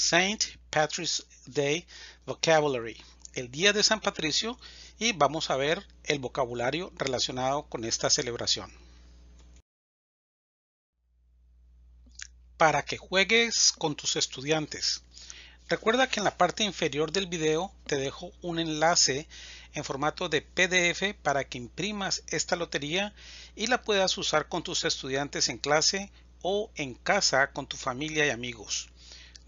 Saint Patrick's Day Vocabulary, el Día de San Patricio, y vamos a ver el vocabulario relacionado con esta celebración. Para que juegues con tus estudiantes. Recuerda que en la parte inferior del video te dejo un enlace en formato de PDF para que imprimas esta lotería y la puedas usar con tus estudiantes en clase o en casa con tu familia y amigos.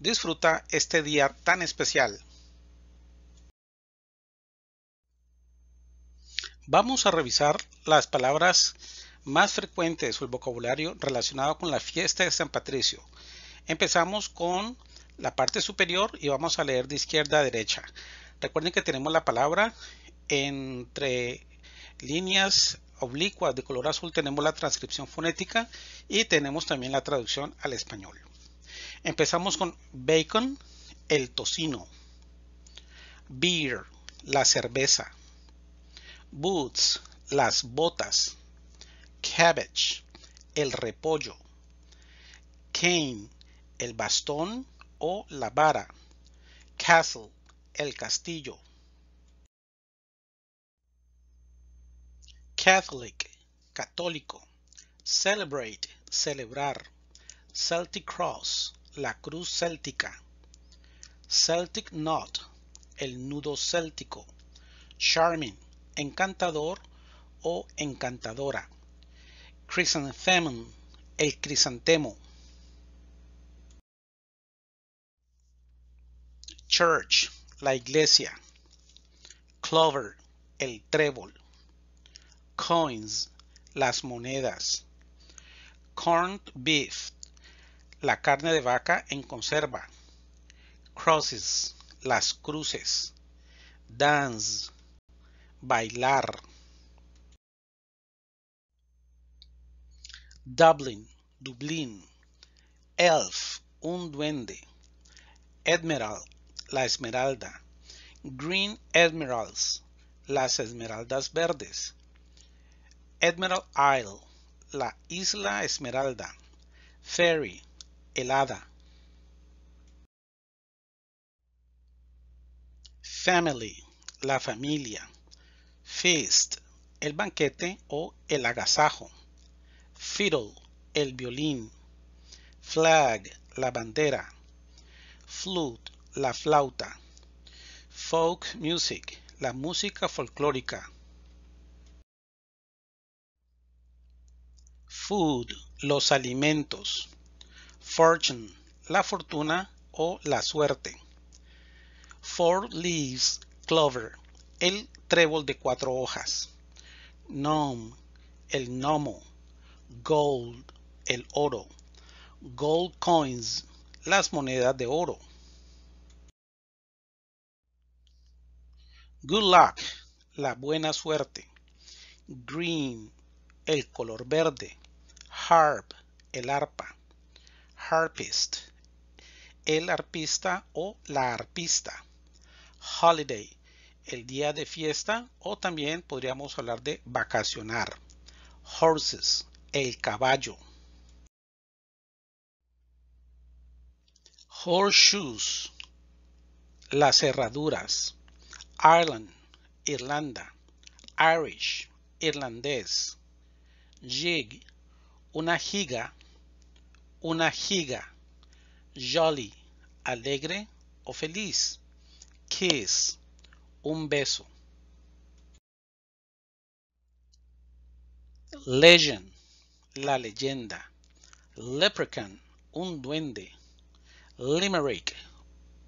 Disfruta este día tan especial. Vamos a revisar las palabras más frecuentes o el vocabulario relacionado con la fiesta de San Patricio. Empezamos con la parte superior y vamos a leer de izquierda a derecha. Recuerden que tenemos la palabra entre líneas oblicuas de color azul tenemos la transcripción fonética y tenemos también la traducción al español. Empezamos con bacon, el tocino. Beer, la cerveza. Boots, las botas. Cabbage, el repollo. Cane, el bastón o la vara. Castle, el castillo. Catholic, católico. Celebrate, celebrar. Celtic Cross, la cruz céltica, Celtic Knot, el nudo céltico, Charming, encantador o encantadora, Chrysanthemum, el crisantemo, Church, la iglesia, Clover, el trébol, Coins, las monedas, Corned Beef, la carne de vaca en conserva. Crosses, las cruces. Dance, bailar. Dublin, Dublín. Elf, un duende. Emerald, la esmeralda. Green Emeralds, las esmeraldas verdes. Emerald Isle, la isla esmeralda. Ferry, helada. Family, la familia. Feast, el banquete o el agasajo. Fiddle, el violín. Flag, la bandera. Flute, la flauta. Folk music, la música folclórica. Food, los alimentos. Fortune, la fortuna o la suerte. Four leaves clover, el trébol de cuatro hojas. Gnome, el gnomo. Gold, el oro. Gold coins, las monedas de oro. Good luck, la buena suerte. Green, el color verde. Harp, el arpa harpist, el arpista o la arpista. Holiday, el día de fiesta o también podríamos hablar de vacacionar. Horses, el caballo. Horseshoes, las herraduras. Ireland, Irlanda. Irish, irlandés. Jig, una giga una giga. Jolly, alegre o feliz. Kiss, un beso. Legend, la leyenda. Leprechaun, un duende. Limerick,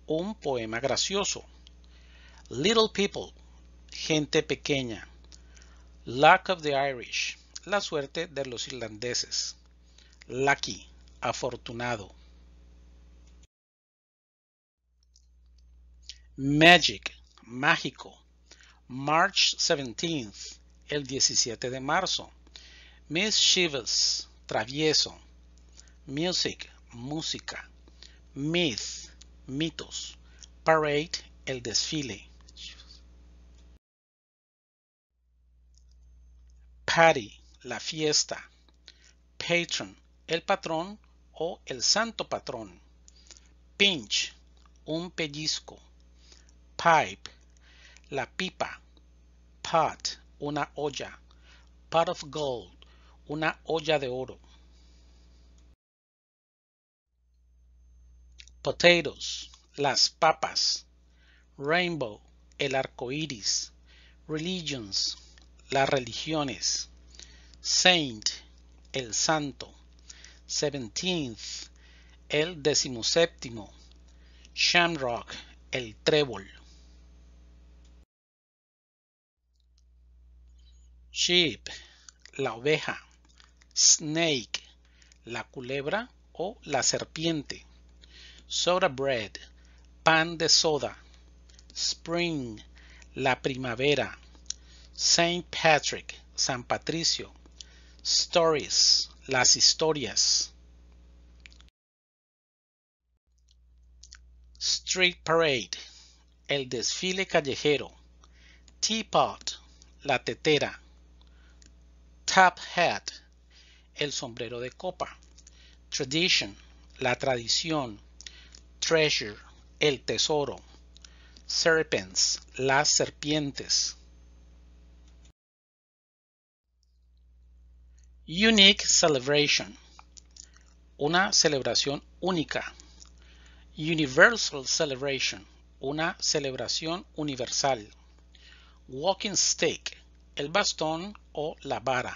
un poema gracioso. Little People, gente pequeña. Luck of the Irish, la suerte de los irlandeses. Lucky, afortunado. Magic, mágico. March 17 el 17 de marzo. Mischievous, travieso. Music, música. Myth, mitos. Parade, el desfile. Party, la fiesta. Patron, el patrón o el santo patrón. Pinch, un pellizco. Pipe, la pipa. Pot, una olla. Pot of gold, una olla de oro. Potatoes, las papas. Rainbow, el arco iris. Religions, las religiones. Saint, el santo. Seventeenth, el decimoséptimo. Shamrock, el trébol. Sheep, la oveja. Snake, la culebra o la serpiente. Soda bread, pan de soda. Spring, la primavera. Saint Patrick, San Patricio. Stories, las historias. Street Parade, el desfile callejero, Teapot, la tetera, Top Hat, el sombrero de copa, Tradition, la tradición, Treasure, el tesoro, Serpents, las serpientes. Unique Celebration, una celebración única Universal Celebration, una celebración universal. Walking Stick, el bastón o la vara.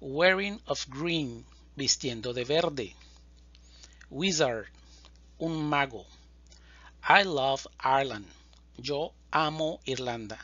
Wearing of Green, vistiendo de verde. Wizard, un mago. I love Ireland. Yo amo Irlanda.